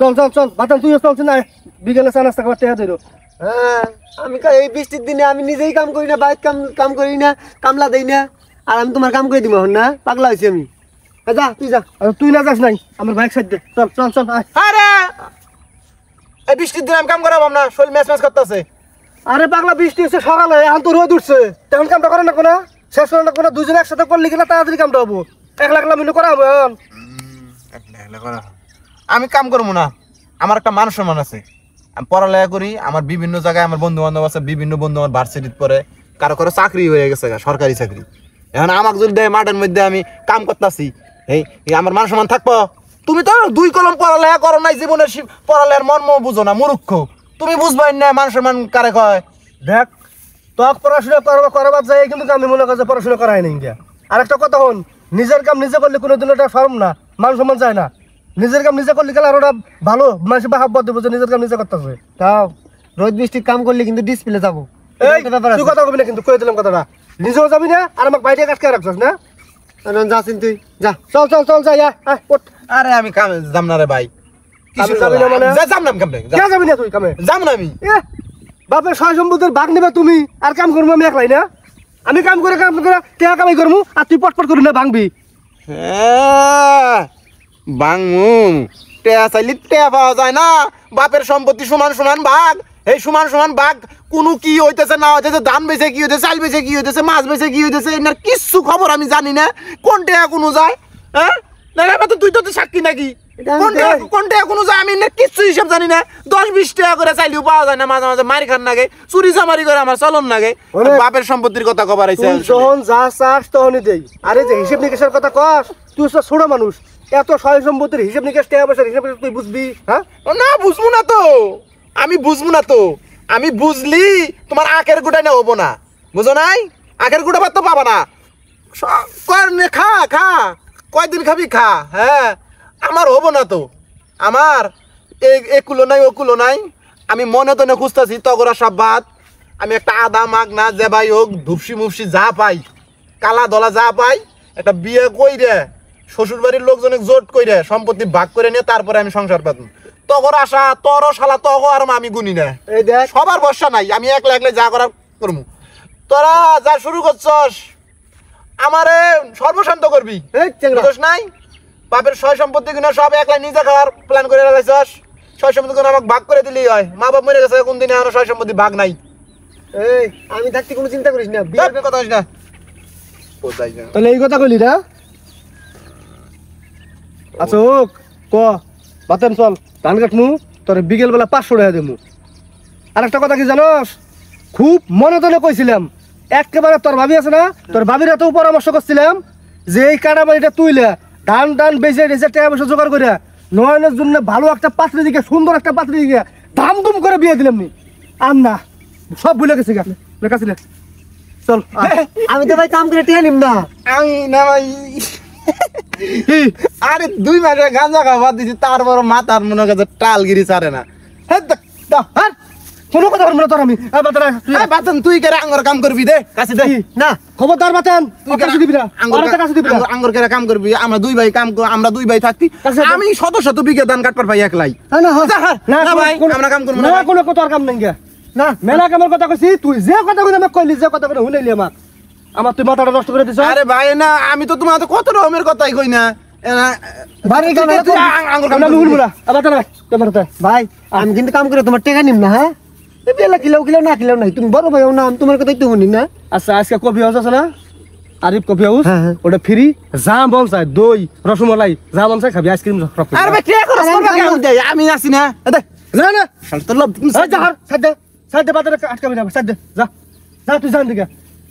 চল চল চল বাতাল তুইও চলছে না বিকেলে চা নাস্তা খাবার টেয়া ধরো হ্যাঁ আমি এই বৃষ্টির দিনে আমি নিজেই কাম করি না বাইক কাম কাম করি না কামলা দেই না আর আমি তোমার কাম করে দিব না পাগলা হয়েছি আমি যা তুই যা তুই না যাস নাই আমার বাইক সাইড দে চল চল চল আরে এই বৃষ্টির দিনে আমি কাম করাবো না শরীর ম্যাচ ম্যাচ করতেছে আরে পাগলা বৃষ্টি হচ্ছে সকালে এখন তো রোদ উঠছে তেমন কামটা করে না কোনো শেষ করে না কোনো দুজনে একসাথে করলে কিনা তাড়াতাড়ি কামটা হবো একলা একলা মিলে করা হবে এখন একলা একলা করা আমি কাম করবো না আমার একটা মান সম্মান আছে আমি পড়ালেখা করি আমার বিভিন্ন জায়গায় আমার বন্ধু বান্ধব আছে বিভিন্ন বন্ধু আমার ভার্সিটির পরে কারো কারো চাকরি হয়ে গেছে সরকারি চাকরি এখন আমাকে যদি দেয় মাঠের মধ্যে আমি কাম করতেছি এই আমার মান সম্মান থাকবো তুমি তো দুই কলম পড়ালেখা করো নাই জীবনের পড়ালেখার মর্ম বুঝো না মূর্খ তুমি বুঝবাই না মান সম্মান কারে কয় দেখ তক পড়াশোনা করবা করবার যায় কিন্তু আমি মনে করছে পড়াশোনা করাই নাই আর একটা কথা হন নিজের কাম নিজে করলে কোনো এটা ফার্ম না মান সম্মান যায় না নিজের কাম নিজে করলে গেলে আর ওটা ভালো মানুষ বা হাব্বা দেবো নিজের কাম নিজে করতেছে তাও রোদ বৃষ্টির কাম করলে কিন্তু ডিসপ্লে যাবো তুই কথা কবি না কিন্তু কয়ে দিলাম কথাটা নিজেও যাবি না আর আমাকে বাইরে কাটকে রাখছিস না যাসিন তুই যা চল চল চল যা আরে আমি কাম যাম না রে ভাই না মানে? যাবি না তুই কামে যাম আমি তুমি কাম আমি আমি কাম করে কাম করে কামাই করবো আর তুই পটপট করি না ভাঙবি হ্যাঁ। বাংমুম টেয়া টেয়া পাওয়া যায় না বাপের সম্পত্তি সমান সমান ভাগ এই সমান সমান ভাগ কোনো কি হইতেছে না হইতেছে ধান বেছে কি হইতেছে চাল বেছে কি হইতেছে মাছ বেছে কি হইতেছে খবর আমি জানি না কোন টেয়া কোনো যায় হ্যাঁ তুই তো সাক্ষী নাকি কোনো আমি না কিচ্ছু জানি না দশ বিশ টাকা করে চাইলেও পাওয়া যায় না মাঝে মাঝে মার খান লাগে চুরি চামারি করে আমার চলন নাগে বাপের সম্পত্তির কথা কবার আরে যে হিসেব নিকেশের কথা কস তুই তো মানুষ এত সয় সম্পত্তির হিসেব নিকেশ কে পয়সার হিসেব তুই বুঝবি হ্যাঁ না বুঝবো না তো আমি বুঝবো না তো আমি বুঝলি তোমার আখের গুটা নেব না বুঝো নাই আখের গুটা তো পাবা না খা খা কয়দিন খাবি খা হ্যাঁ আমার হবো না তো আমার এই কুলো নাই ও কুলো নাই আমি মনে তনে খুঁজতেছি তগরা সব ভাত আমি একটা আদা মাগ না যে ভাই হোক ধুপসি মুপসি যা পাই কালা দলা যা পাই একটা বিয়ে কই রে শ্বশুরবাড়ির লোকজনে জোট করে সম্পত্তি ভাগ করে নিয়ে তারপরে আমি সংসার পাতম তখন আশা তর শালা তহ আর আমি গুনি না সবার বর্ষা নাই আমি একলা একলা যা করার করম তোরা যা শুরু করছস আমারে সর্বশান্ত করবি নাই বাপের সয় সম্পত্তি কিনা সব একলা নিজে খাওয়ার প্ল্যান করে রাখাইছস সয় সম্পত্তি কিনা আমাকে ভাগ করে দিলেই হয় মা বাপ মরে গেছে কোন দিনে আমার সয় সম্পত্তি ভাগ নাই এই আমি থাকতে কোনো চিন্তা করিস না বিয়ের কথা না তাহলে এই কথা কইলি না আচ্ছা হোক ক বাতেন চল ধান কাটমু তোর বেলা পাঁচশো টাকা দেবো আর একটা কথা কি জানো খুব মনে তনে কইছিলাম একেবারে তোর ভাবি আছে না তোর ভাবির তো পরামর্শ করছিলাম যে এই কাটা কাটামারিটা তুইলে ধান টান বেঁচে রেসে টাকা পয়সা জোগাড় করে নয়নের জন্য ভালো একটা পাত্রী দিকে সুন্দর একটা পাত্রী দিকে দাম ধুম করে বিয়ে দিলাম নি আর না সব ভুলে গেছি গা লেখা চল আমি তো ভাই কাম করে টিয়া নিম না আমি না ভাই আরে দুই মাসে গাঁজা খাওয়া বাদ দিছি তারপর মাথার মনে কাছে টালগিরি ছাড়ে না হ্যাঁ? কোনো কথা বলবো না তোর আমি বাতন হ্যাঁ। তুই কেরা আঙ্গর কাম করবি দে কাছে দে না খবরদার বাতন তুই কাছে দিবি না আঙ্গর কাছে দিবি না আঙ্গর কেরা কাম করবি আমরা দুই ভাই কাম আমরা দুই ভাই থাকি আমি শত শত বিঘে ধান কাটপার ভাই একলাই না না হ্যাঁ। ভাই আমরা কাম করব না কোনো কথা কাম নাই না মেলা কামের কথা কইছি তুই যে কথা কইছিস আমাকে কইলি যে কথা করে হুলাইলি আমাকে আমার তুই মাথাটা নষ্ট করে দিছ আরে ভাই না আমি তো তোমার কত রকমের কথাই কই না ভাই আমি কিন্তু কাম করে তোমার টেকা নিম না হ্যাঁ বেলা কিলাও কিলাও না কিলাও নাই তুমি বড় ভাই না আচ্ছা, আজকে কফি হাউস কফি হাউস হ্যাঁ, হ্যাঁ। ওটা ফ্রি যা বল রসমলাই যা চাই খাবি আইসক্রিম আমি আসি যা সাইড দে সাইড জান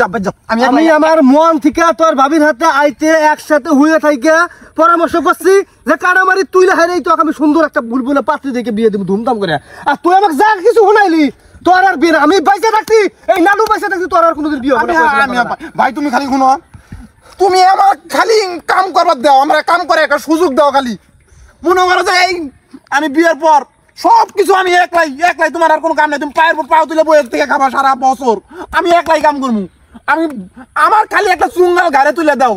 তুমি আমি হাতে আইতে একসাথে যে তুই আমি একটা হ্যাঁ, ভাই তুমি খালি তুমি খালি কাম কাম সুযোগ দাও খালি মনে করো এই আমি বিয়ের পর সব কিছু আমি একলাই একলাই তোমার আর কোনো কাম নাই তুমি পায়ের পর পাও তুলে বইয়ের থেকে খাবা সারা বছর আমি একলাই কাম করবো আমি আমার খালি একটা চুঙ্গাল ঘাড়ে তুলে দাও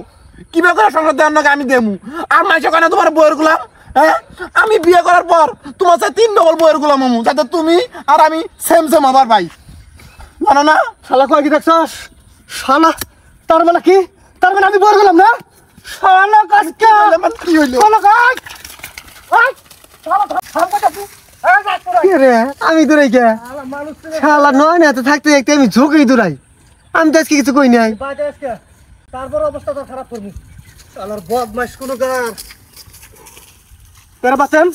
কিভাবে করে সংসার আমি দেমু আর মাসে কেন তোমার বইয়ের গুলাম হ্যাঁ আমি বিয়ে করার পর তোমার সাথে তিন ডবল বইয়ের গুলাম মামু যাতে তুমি আর আমি সেম সেম আবার পাই জানো না শালা কয় কি দেখছ শালা তার মানে কি তার মানে আমি বইয়ের গুলাম না শালা কাজ কি মানে হইল শালা কাজ আমি দূরাই কে শালা নয় না থাকতে থাকতে আমি ঝুঁকি দূরাই আমি তো আজকে কিছু কই নাই তারপর অবস্থা তো খারাপ করবি বদ মাস কোনো গান তেরা পাচ্ছেন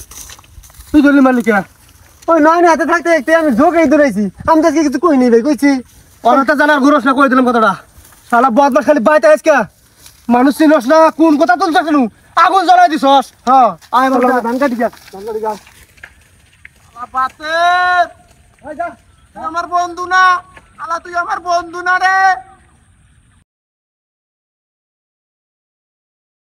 তুই ধরলি মালিকা ওই নয় না হাতে থাকতে থাকতে আমি জোকেই ধরেছি আমি তো আজকে কিছু কই নাই ভাই কইছি অনতা জানার ঘুরস না কই দিলাম কথাটা শালা মাস খালি বাইতে আজকে মানুষ চিনস না কোন কথা তুলছ কেন আগুন জ্বলাই দিছস হ্যাঁ আয় বল ধান কাটি যা ধান কাটি যা আমার বন্ধু না আলা তুই আমার বন্ধু না রে